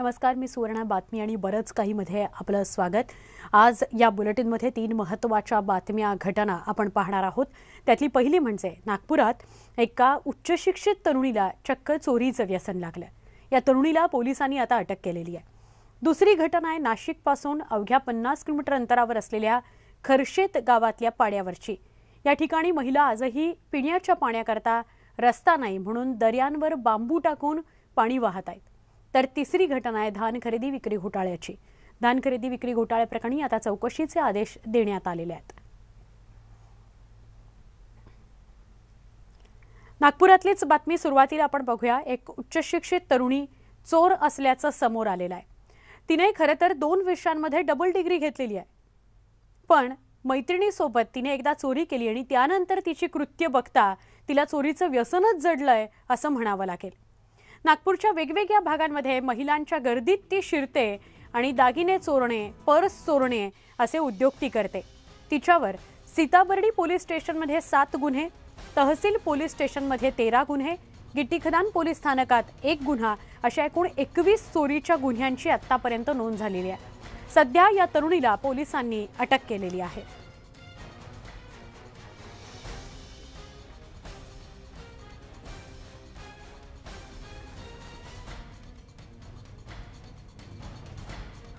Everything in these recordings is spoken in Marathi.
नमस्कार मी सुवर्णा बातमी आणि बरंच काहीमध्ये आपलं स्वागत आज या बुलेटिनमध्ये तीन महत्वाच्या बातम्या घटना आपण पाहणार आहोत त्यातली पहिली म्हणजे नागपुरात एका उच्चशिक्षित तरुणीला चक्क चोरीचं व्यसन लागलं या तरुणीला पोलिसांनी आता अटक केलेली आहे दुसरी घटना आहे नाशिकपासून अवघ्या पन्नास किलोमीटर अंतरावर असलेल्या खरशेत गावातल्या पाड्यावरची या ठिकाणी महिला आजही पिण्याच्या पाण्याकरता रस्ता नाही म्हणून दर्यांवर बांबू टाकून पाणी वाहत आहेत तर तिसरी घटना आहे धान खरेदी विक्री घोटाळ्याची धान खरेदी विक्री घोटाळ्याप्रकरणी आता चौकशीचे आदेश देण्यात आलेले आहेत नागपुरातलीच बातमी सुरुवातीला आपण बघूया एक उच्चशिक्षित तरुणी चोर असल्याचं समोर आलेलं आहे तिने खरं तर दोन विषयांमध्ये डबल डिग्री घेतलेली आहे पण मैत्रिणीसोबत तिने एकदा चोरी केली आणि त्यानंतर तिची कृत्य बघता तिला चोरीचं व्यसनच जडलंय असं म्हणावं लागेल नागपूरच्या वेगवेगळ्या भागांमध्ये महिलांच्या गर्दीत ती शिरते आणि दागिने चोरणे पर्स चोरणे असे उद्योग ती करते तिच्यावर सीताबर्डी पोलीस स्टेशनमध्ये सात गुन्हे तहसील पोलीस स्टेशनमध्ये तेरा गुन्हे गिट्टीखदान पोलीस स्थानकात एक गुन्हा अशा एकूण एकवीस चोरीच्या गुन्ह्यांची आत्तापर्यंत नोंद झालेली आहे सध्या या तरुणीला पोलिसांनी अटक केलेली आहे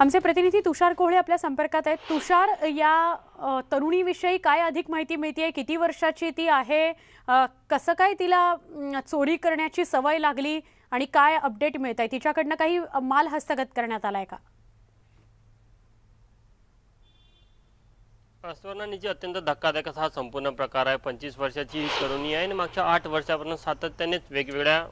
आमचे प्रतिनिधी तुषार कोहळे आपल्या संपर्कात आहेत तुषार या तरुणीविषयी काय अधिक माहिती मिळते किती वर्षाची ती आहे कसं काय तिला चोरी करण्याची सवय लागली आणि काय अपडेट मिळत आहे तिच्याकडनं काही माल हस्तगत करण्यात आलाय का निजी अत्यंत धक्कादायक असा हा संपूर्ण प्रकार आहे पंचवीस वर्षाची तरुणी आहे आणि मागच्या आठ वर्षापासून सातत्याने वेगवेगळ्या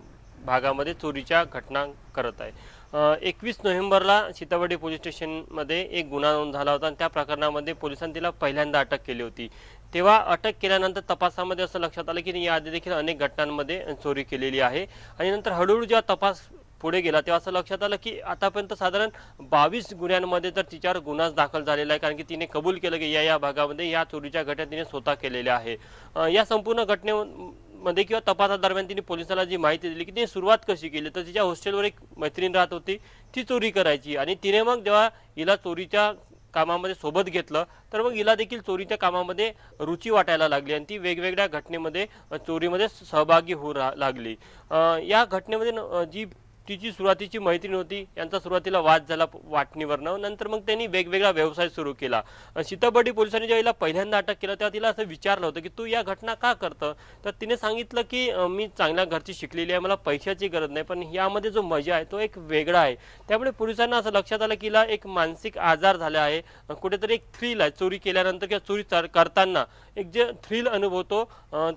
भागामध्ये चोरीच्या घटना करत आहे एकवीस नोव्हेंबरला सीतावाडी पोलीस स्टेशनमध्ये एक गुन्हा नोंद झाला होता आणि त्या प्रकरणामध्ये पोलिसांनी तिला पहिल्यांदा अटक केली होती तेव्हा अटक केल्यानंतर तपासामध्ये असं लक्षात आलं की याआधी देखील अनेक घटनांमध्ये चोरी केलेली आहे आणि नंतर हळूहळू जेव्हा तपास पुढे गेला तेव्हा असं लक्षात आलं की आतापर्यंत साधारण बावीस गुन्ह्यांमध्ये तर तिच्यावर गुन्हाच दाखल झालेला आहे कारण की तिने कबूल केलं की या या भागामध्ये या चोरीच्या घटना तिने स्वतः केलेल्या आहे या संपूर्ण घटने मध्ये किंवा तपासादरम्यान तिने पोलिसाला जी माहिती दिली की तिने सुरुवात कशी केली तर तिच्या हॉस्टेलवर एक मैत्रीण राहत होती ती चोरी करायची आणि तिने मग जेव्हा हिला चोरीच्या कामामध्ये सोबत घेतलं तर मग हिला देखील चोरीच्या कामामध्ये रुची वाटायला लागली आणि ती वेगवेगळ्या घटनेमध्ये चोरीमध्ये सहभागी होऊ लागली या घटनेमध्ये जी तिची सुरुवातीची मैत्रीण नव्हती यांचा सुरुवातीला वाद झाला वाटणीवरनं नंतर मग त्यांनी वेगवेगळा व्यवसाय सुरू केला सीताबर्डी पोलिसांनी हिला पहिल्यांदा अटक केलं तेव्हा तिला असं विचारलं होतं की तू या घटना का करतं तर तिने सांगितलं की मी चांगल्या घरची शिकलेली आहे मला पैशाची गरज नाही पण यामध्ये जो मजा आहे तो एक वेगळा आहे त्यामुळे पोलिसांना असं लक्षात आलं की हिला एक मानसिक आजार झाला आहे कुठेतरी एक थ्रिल आहे चोरी केल्यानंतर किंवा चोरी करताना एक जे थ्रिल अनुभवतो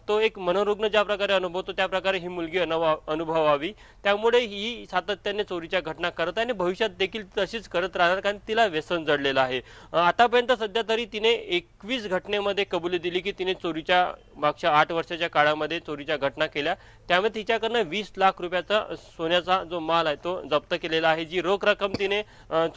तो एक मनोरुग्ण ज्या प्रकारे अनुभवतो त्या प्रकारे ही मुलगी अनुभवावी त्यामुळे ही सातत्याने चोरीच्या घटना करत आहे आणि भविष्यात देखील तशीच करत राहणार कारण तिला व्यसन जडलेलं आहे आतापर्यंत सध्या तरी तिने एकवीस घटनेमध्ये कबुली दिली की तिने चोरीच्या मागच्या आठ वर्षाच्या काळामध्ये चोरीच्या घटना केल्या त्यामुळे तिच्याकडनं वीस लाख रुपयाचा सोन्याचा जो माल आहे तो जप्त केलेला आहे जी रोख रक्कम तिने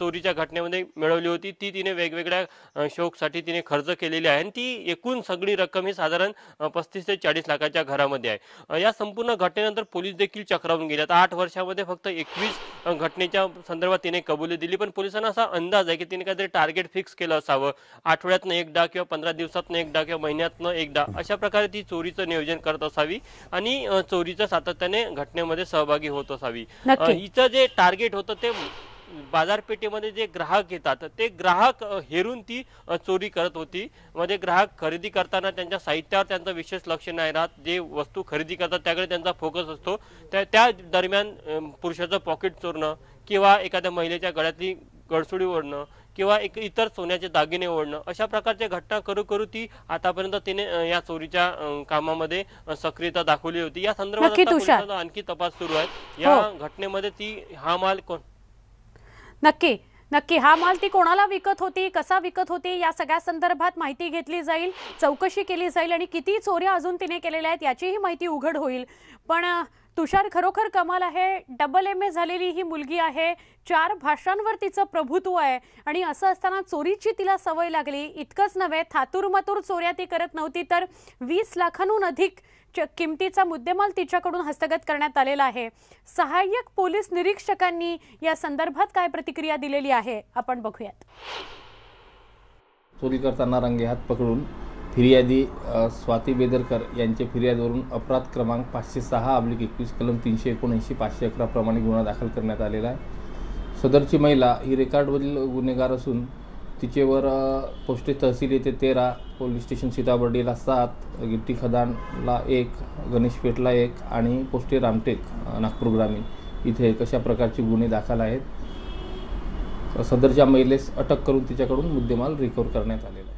चोरीच्या घटनेमध्ये मिळवली होती ती तिने वेगवेगळ्या शोकसाठी तिने खर्च केलेली आहे आणि ती एकूण सगळी रक्कम ही साधारण पस्तीस ते चाळीस लाखाच्या घरामध्ये आहे या संपूर्ण घटनेनंतर पोलीस देखील चक्रावून गेले आता आठ वर्षामध्ये फक्त एकवीस घटनेच्या संदर्भात तिने कबुली दिली पण पोलिसांना असा अंदाज आहे की तिने काहीतरी टार्गेट फिक्स केलं असावं आठवड्यातनं एकदा किंवा पंधरा दिवसातनं एकदा किंवा महिन्यातनं एकदा अशा प्रकारे ती चोरीचं नियोजन करत असावी आणि चोरीचं सातत्याने घटनेमध्ये सहभागी होत असावी हिचं जे टार्गेट होतं ते बाजारपेठेमध्ये जे ग्राहक येतात ते ग्राहक हेरून ती चोरी करत होती म्हणजे ग्राहक खरेदी करताना त्यांच्या साहित्यावर त्यांचं विशेष लक्ष नाही राहत जे वस्तू खरेदी करतात त्याकडे त्यांचा फोकस असतो त्या त्या दरम्यान पुरुषाचं पॉकेट चोरणं किंवा एखाद्या महिलेच्या गळ्यातली गडसुडी ओढणं किंवा एक इतर सोन्याचे दागिने ओढणं अशा प्रकारच्या घटना करू करू ती आतापर्यंत तिने या चोरीच्या कामामध्ये सक्रियता दाखवली होती या संदर्भात आणखी तपास सुरू आहे या हो. घटनेमध्ये ती हा माल कोण नक्की नक्की हा माल ती कोणाला विकत होती कसा विकत होती या सगळ्या संदर्भात माहिती घेतली जाईल चौकशी केली जाईल आणि किती चोऱ्या अजून तिने केलेल्या आहेत याचीही माहिती उघड होईल पण तुषार खरोखर कमाल आहे डबल एम ए झालेली ही मुलगी आहे चार भाषांवर तिचं प्रभुत्व आहे आणि असं असताना चोरीची तिला सवय लागली इतकंच नव्हे थातुरमातूर चोऱ्या ती करत नव्हती तर वीस लाखांहून अधिक किमतीचा मुद्देमाल तिच्याकडून हस्तगत करण्यात आलेला आहे सहाय्यक पोलीस निरीक्षकांनी या संदर्भात काय प्रतिक्रिया दिलेली आहे आपण बघूयात चोरी करताना रंगे हात पकडून फिर्यादी स्वाती बेदरकर यांच्या फिर्यादीवरून अपराध क्रमांक पाचशे सहा अब्लिक एकवीस कलम तीनशे एकोणऐंशी पाचशे अकरा प्रमाणे गुन्हा दाखल करण्यात आलेला आहे सदरची महिला ही रेकॉर्डवरील गुन्हेगार असून तिचेवर पोस्टे तहसील येथे तेरा पोलीस स्टेशन सीताबर्डीला सात गिट्टी खदानला एक गणेशपेठला एक आणि पोस्टे रामटेक नागपूर ग्रामीण इथे कशा प्रकारचे गुन्हे दाखल आहेत सदरच्या महिलेस अटक करून तिच्याकडून मुद्देमाल रिकव्हर करण्यात आलेला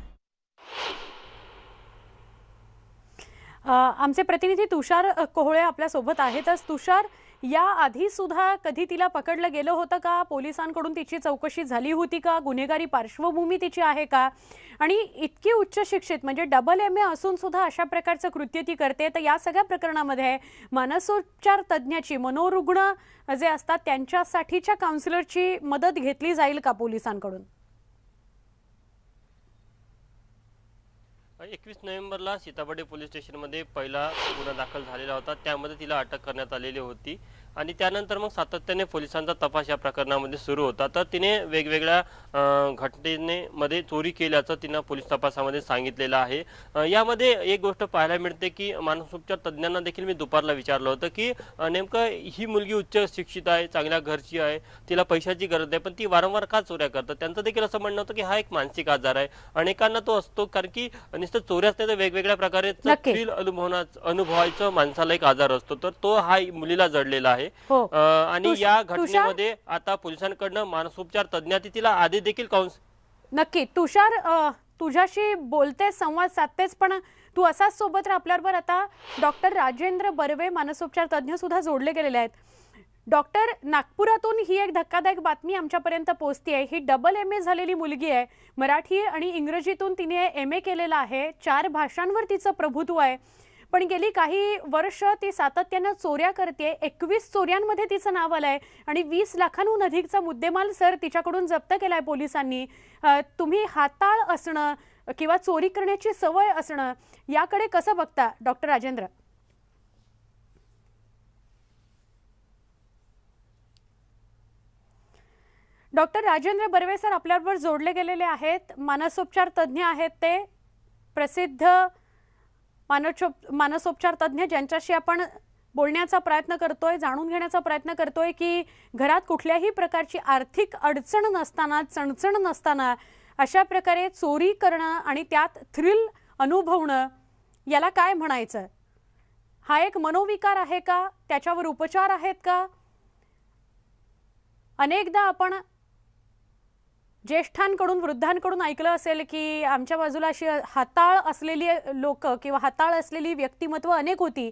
आमचे प्रतिनिधी तुषार कोहळे आपल्यासोबत आहेतच तुषार या आधी सुद्धा कधी तिला पकडलं गेलं होतं का पोलिसांकडून तिची चौकशी झाली होती का गुन्हेगारी पार्श्वभूमी तिची आहे का आणि इतकी उच्च शिक्षित म्हणजे डबल एम ए असून सुद्धा अशा प्रकारचं कृत्य ती करते तर या सगळ्या प्रकरणामध्ये मानसोपचार तज्ज्ञाची मनोरुग्ण जे असतात त्यांच्यासाठीच्या काउन्सिलरची मदत घेतली जाईल का पोलिसांकडून एकवीस नोव्हेंबरला सीताबर्डे पोलीस स्टेशनमध्ये पहिला गुन्हा दाखल झालेला होता त्यामध्ये तिला अटक करण्यात आलेली होती आणि त्यानंतर मग सातत्याने पोलिसांचा तपास या प्रकरणामध्ये सुरू होता तर तिने वेगवेगळ्या घटनेमध्ये चोरी केल्याचं तिनं पोलीस तपासामध्ये सांगितलेलं आहे यामध्ये एक गोष्ट पाहायला मिळते की मानसोपचार तज्ज्ञांना देखील मी दुपारला विचारलं होतं की नेमकं ही मुलगी उच्च शिक्षित आहे चांगल्या घरची आहे तिला पैशाची गरज आहे पण ती वारंवार का चोऱ्या करतात त्यांचं देखील असं म्हणणं होतं की हा एक मानसिक आजार आहे अनेकांना तो असतो कारण की नुसतं चोऱ्याच नाही तर वेगवेगळ्या प्रकारे अनुभव अनुभवायचं माणसाला एक आजार असतो तर तो हा मुलीला जडलेला आहे आहे हो. आणि या घटनेमध्ये आता पोलिसांकडनं मानसोपचार तज्ज्ञाती तिला आधी देखील काउन्स नक्की तुषार तुझ्याशी बोलते संवाद साधतेच पण तू असाच सोबत आपल्याबरोबर आता डॉक्टर राजेंद्र बर्वे मानसोपचार तज्ज्ञ सुद्धा जोडले गेलेले आहेत डॉक्टर नागपुरातून ही एक धक्कादायक बातमी आमच्यापर्यंत पोहोचते आहे ही डबल एम ए झालेली मुलगी आहे मराठी आणि इंग्रजीतून तिने एम ए केलेलं आहे चार भाषांवर तिचं प्रभुत्व आहे पण गेली काही वर्ष ती सातत्यानं चोऱ्या करते एकवीस चोऱ्यांमध्ये तिचं नाव आलंय आणि वीस लाखांहून अधिकचा मुद्देमाल सर तिच्याकडून जप्त केलाय पोलिसांनी तुम्ही हाताळ असणं किंवा चोरी करण्याची सवय असणं याकडे कसं बघता doctor Rajendra doctor Rajendra Barve sir आपल्याबरोबर जोडले गेलेले आहेत मानसोपचार तज्ज्ञ आहेत ते प्रसिद्ध मानसोप मानसोपचार तज्ज्ञ ज्यांच्याशी आपण बोलण्याचा प्रयत्न करतोय जाणून घेण्याचा प्रयत्न करतोय की घरात कुठल्याही प्रकारची आर्थिक अडचण नसताना चणचण नसताना अशा प्रकारे चोरी करणं आणि त्यात थ्रिल अनुभवणं याला काय म्हणायचं हा एक मनोविकार आहे का त्याच्यावर उपचार आहेत का अनेकदा आपण ज्येष्ठांकडून वृद्धांकडून ऐकलं असेल की आमच्या बाजूला अशी हाताळ असलेली लोक किंवा हाताळ असलेली व्यक्तिमत्व अनेक होती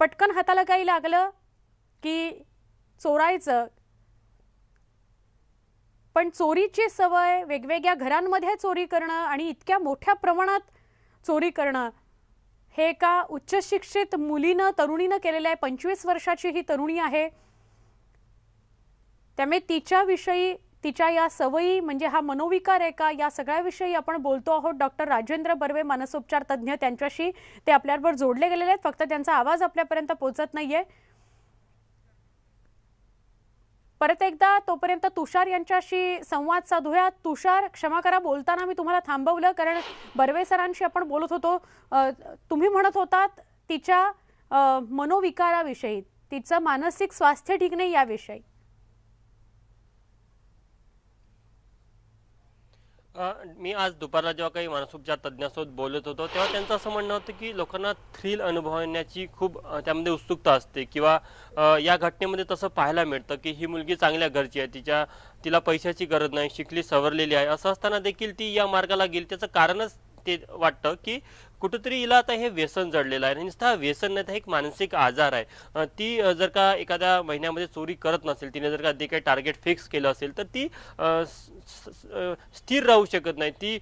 पटकन हाताला काही लागलं की चोरायचं पण चोरीची सवय वेगवेगळ्या घरांमध्ये चोरी करणं आणि इतक्या मोठ्या प्रमाणात चोरी करणं हे एका शिक्षित मुलीनं तरुणीनं केलेलं आहे पंचवीस वर्षाची ही तरुणी आहे त्यामुळे तिच्याविषयी तिच्या या सवयी म्हणजे हा मनोविकार आहे का या सगळ्याविषयी आपण बोलतो आहोत डॉक्टर राजेंद्र बर्वे मानसोपचार तज्ज्ञ त्यांच्याशी ते आपल्याबरोबर जोडले गेलेले आहेत फक्त त्यांचा आवाज आपल्यापर्यंत पोहोचत नाहीये परत एकदा तोपर्यंत तुषार यांच्याशी संवाद साधूया तुषार क्षमा करा बोलताना मी तुम्हाला थांबवलं कारण बर्वे सरांशी आपण बोलत होतो तुम्ही म्हणत होतात तिच्या मनोविकाराविषयी तिचं मानसिक स्वास्थ्य ठीक नाही याविषयी मी आज दुपारला जेव्हा काही मानसोपचार तज्ज्ञासोबत बोलत होतो तेव्हा त्यांचं असं म्हणणं होतं की लोकांना थ्रिल अनुभवण्याची खूप त्यामध्ये उत्सुकता असते किंवा या घटनेमध्ये तसं पाहायला मिळतं की ही मुलगी चांगल्या घरची आहे तिच्या तिला पैशाची गरज नाही शिकली सवरलेली आहे असं असताना देखील ती या मार्गाला गेली त्याचं कारणच ते वाटतं की कुठंतरी हिला आता हे व्यसन जडलेलं आहे हा व्यसन नाही तर एक मानसिक आजार आहे ती जर का एखाद्या महिन्यामध्ये चोरी करत नसेल तिने जर का जे काही टार्गेट फिक्स केलं असेल तर ती स्थिर राहू शकत नाही ती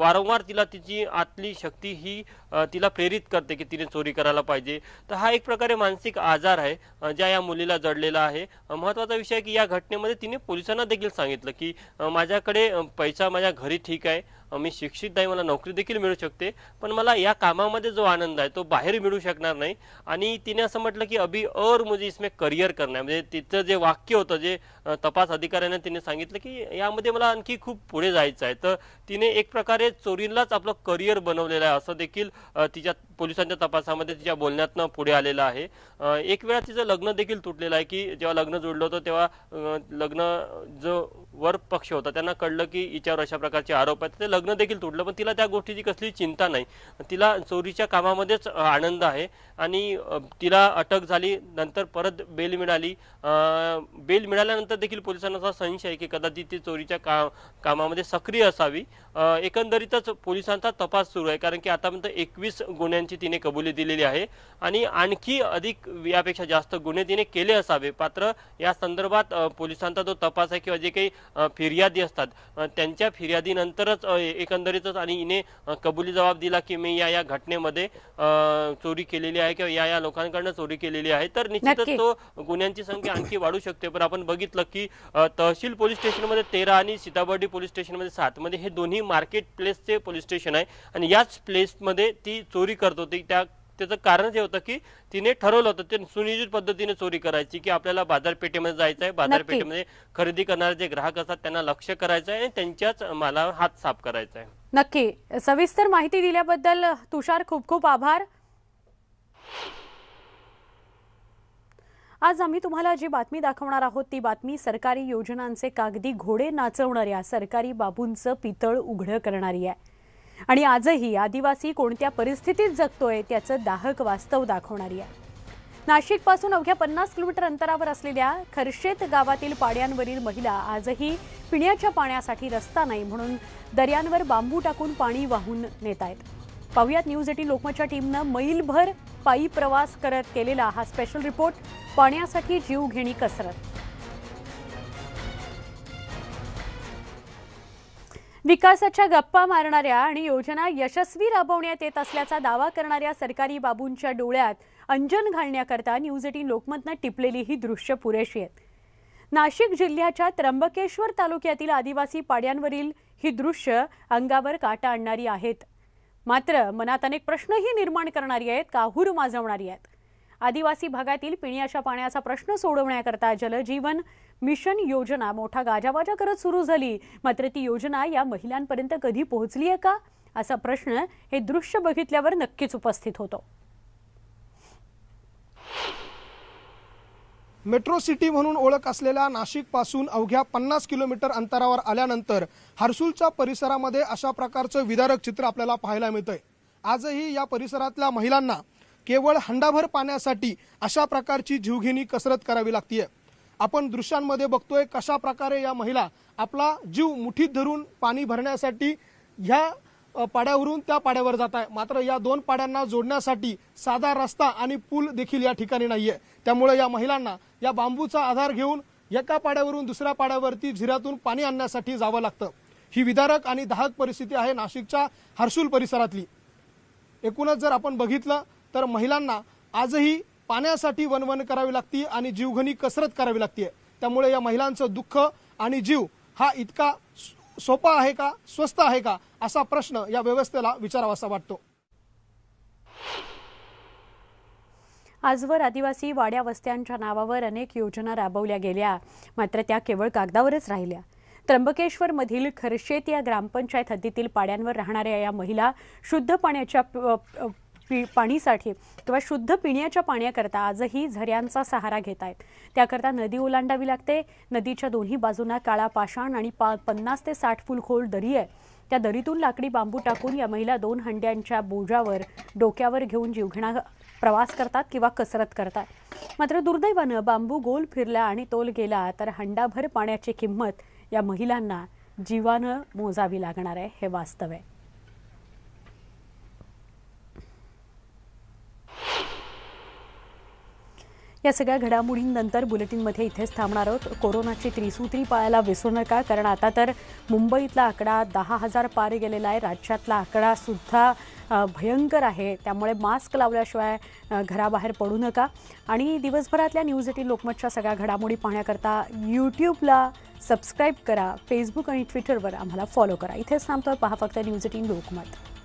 वारंवार तिला तिची आतली शक्ती ही तिला प्रेरित करते की तिने चोरी करायला पाहिजे तर हा एक प्रकारे मानसिक आजार आहे ज्या या मुलीला जडलेला आहे महत्त्वाचा विषय की या घटनेमध्ये तिने पोलिसांना देखील सांगितलं की माझ्याकडे पैसा माझ्या घरी ठीक आहे मी शिक्षित नाही मला नोकरी देखील मिळू शकते पण मला या कामामध्ये जो आनंद आहे तो बाहेर मिळू शकणार नाही आणि तिने असं म्हटलं की अभि और मुझे इसमें करिअर करणं आहे म्हणजे तिचं जे वाक्य होतं जे तपास अधिकाऱ्याने तिने सांगितलं की यामध्ये मला आणखी खूप पुढे जायचं आहे तर तिने एक प्रकारे चोरींलाच आपलं करिअर बनवलेलं आहे असं देखील तिच्या पोलिसांच्या तपासामध्ये तिच्या बोलण्यातनं पुढे आलेलं आहे एक वेळा तिचं लग्न देखील तुटलेलं आहे की जेव्हा लग्न जोडलं होतं तेव्हा लग्न जो वर पक्ष होता त्यांना कळलं की हिच्यावर अशा प्रकारचे आरोप आहेत ते लग्न देखील तुटलं पण तिला त्या गोष्टीची कसली चिंता नाही तिला चोरीच्या कामामध्येच आनंद आहे आणि तिला अटक झाली नंतर परत बेल मिळाली बेल मिळाल्यानंतर देखील पोलिसांना असा संशय आहे की कदाचित ती चोरीच्या का कामामध्ये सक्रिय असावी एकंदरीतच पोलिसांचा तपास सुरू आहे कारण की आतापर्यंत एकवीस गुन्ह्यां गुन्ह्यांची तिने कबुली दिलेली आहे आणि आणखी अधिक यापेक्षा जास्त गुन्हे तिने केले असावे पात्र या संदर्भात पोलिसांचा जो तपास आहे किंवा जे काही फिर्यादी असतात त्यांच्या फिर्यादीनंतरच एकंदरीतच आणि हिने कबुली जबाब दिला की मी या या घटनेमध्ये चोरी केलेली आहे किंवा या या लोकांकडनं चोरी केलेली आहे तर निश्चितच तो गुन्ह्यांची संख्या आणखी वाढू शकते पण आपण बघितलं की तहसील पोलीस स्टेशनमध्ये तेरा आणि सीताबर्डी पोलीस स्टेशनमध्ये मध्ये म्हणजे हे दोन्ही मार्केट प्लेसचे पोलीस स्टेशन आहे आणि याच प्लेसमध्ये ती चोरी करतात करत होती त्या त्याचं कारण हे होतं की तिने ठरवलं होतं ते सुनियोजित पद्धतीने चोरी करायची की आपल्याला बाजारपेठेमध्ये जायचं आहे बाजारपेठेमध्ये खरेदी करणारे जे ग्राहक असतात त्यांना लक्ष करायचं आहे आणि त्यांच्याच मला हात साफ करायचा आहे नक्की सविस्तर माहिती दिल्याबद्दल तुषार खूप खूप आभार आज आम्ही तुम्हाला जी बातमी दाखवणार आहोत ती बातमी सरकारी योजनांचे कागदी घोडे नाचवणाऱ्या सरकारी बाबूंचं पितळ उघडं करणारी आहे आणि आजही आदिवासी कोणत्या परिस्थितीत जगतोय त्याचं दाहक वास्तव दाखवणारी आहे नाशिकपासून अवघ्या पन्नास किलोमीटर अंतरावर असलेल्या खर्शेत गावातील पाड्यांवरील महिला आजही पिण्याच्या पाण्यासाठी रस्ता नाही म्हणून दर्यांवर बांबू टाकून पाणी वाहून नेत आहेत पाहुयात न्यूज एटी लोकमतच्या टीमनं मैलभर पायी प्रवास करत केलेला हा स्पेशल रिपोर्ट पाण्यासाठी जीवघेणी कसरत विकासाच्या गप्पा मारणाऱ्या आणि योजना यशस्वी राबवण्यात येत असल्याचा दावा करणाऱ्या सरकारी बाबूंच्या डोळ्यात अंजन घालण्याकरता न्यूज एटीन लोकमतनं टिपलेली ही दृश्य पुरेशी आहेत नाशिक जिल्ह्याच्या त्र्यंबकेश्वर तालुक्यातील आदिवासी पाड्यांवरील ही दृश्य अंगावर काटा आणणारी आहेत मात्र मनात अनेक प्रश्नही निर्माण करणारी आहेत काहूर माजवणारी आहेत आदिवासी भागातील पिण्याच्या पाण्याचा प्रश्न सोडवण्याकरता जलजीवन मिशन योजना मोठा गाजावाजा करत सुरू झाली मात्र ती योजना या महिलांपर्यंत कधी पोहोचली आहे का असा प्रश्न हे दृश्य बघितल्यावर नक्कीच उपस्थित होतो मेट्रो सिटी म्हणून ओळख असलेल्या नाशिकपासून अवघ्या पन्नास किलोमीटर अंतरावर आल्यानंतर हर्सुलच्या परिसरामध्ये अशा प्रकारचं विदारक चित्र आपल्याला पाहायला मिळतंय आजही या परिसरातल्या महिलांना केवळ हंडाभर पाण्यासाठी अशा प्रकारची जीवघेणी कसरत करावी लागतीये आपण दृश्यांमध्ये बघतोय कशा प्रकारे या महिला आपला जीव मुठीत धरून पाणी भरण्यासाठी ह्या पाड्यावरून त्या पाड्यावर जात आहे मात्र या दोन पाड्यांना जोडण्यासाठी साधा रस्ता आणि पूल देखील या ठिकाणी नाहीये त्यामुळे या महिलांना या बांबूचा आधार घेऊन एका पाड्यावरून दुसऱ्या पाड्यावरती झिऱ्यातून पाणी आणण्यासाठी जावं लागतं ही विदारक आणि दाहक परिस्थिती आहे नाशिकच्या हर्सूल परिसरातली एकूणच जर आपण बघितलं तर महिलांना आजही पाण्यासाठी वनवन करावी लागती आणि जीवघणी कसरत करावी लागते त्यामुळे या महिलांचं दुःख आणि जीव हा इतका सोपा आहे का स्वस्त आहे का असा प्रश्न या व्यवस्थेला विचारावासा वाटतो आजवर आदिवासी वाड्या वस्त्यांच्या नावावर अनेक योजना राबवल्या गेल्या मात्र त्या केवळ कागदावरच राहिल्या त्र्यंबकेश्वरमधील खरशेत या ग्रामपंचायत हद्दीतील पाड्यांवर राहणाऱ्या या महिला शुद्ध पाण्याच्या पी पाणीसाठी किंवा शुद्ध पिण्याच्या पाण्याकरता आजही झऱ्यांचा सहारा घेत आहेत त्याकरता नदी ओलांडावी लागते नदीच्या दोन्ही बाजूंना काळा पाषाण आणि पा पन्नास ते साठ फूल खोल दरी आहे त्या दरीतून लाकडी बांबू टाकून या महिला दोन हंड्यांच्या बोजावर डोक्यावर घेऊन जीवघेणा प्रवास करतात किंवा कसरत करतात मात्र दुर्दैवानं बांबू गोल फिरला आणि तोल गेला तर हंडाभर पाण्याची किंमत या महिलांना जीवानं मोजावी लागणार आहे हे वास्तव आहे या सगळ्या घडामोडींनंतर बुलेटिनमध्ये इथेच थांबणार आहोत कोरोनाची त्रिसूत्री पाळायला विसरू नका कारण आता तर मुंबईतला आकडा दहा हजार पार गेलेला आहे राज्यातला आकडासुद्धा भयंकर आहे त्यामुळे मास्क लावल्याशिवाय घराबाहेर पडू नका आणि दिवसभरातल्या न्यूज एटीन लोकमतच्या सगळ्या घडामोडी पाहण्याकरता यूट्यूबला सबस्क्राईब करा फेसबुक आणि ट्विटरवर आम्हाला फॉलो करा इथेच थांबतोय पहा फक्त न्यूज एटीन लोकमत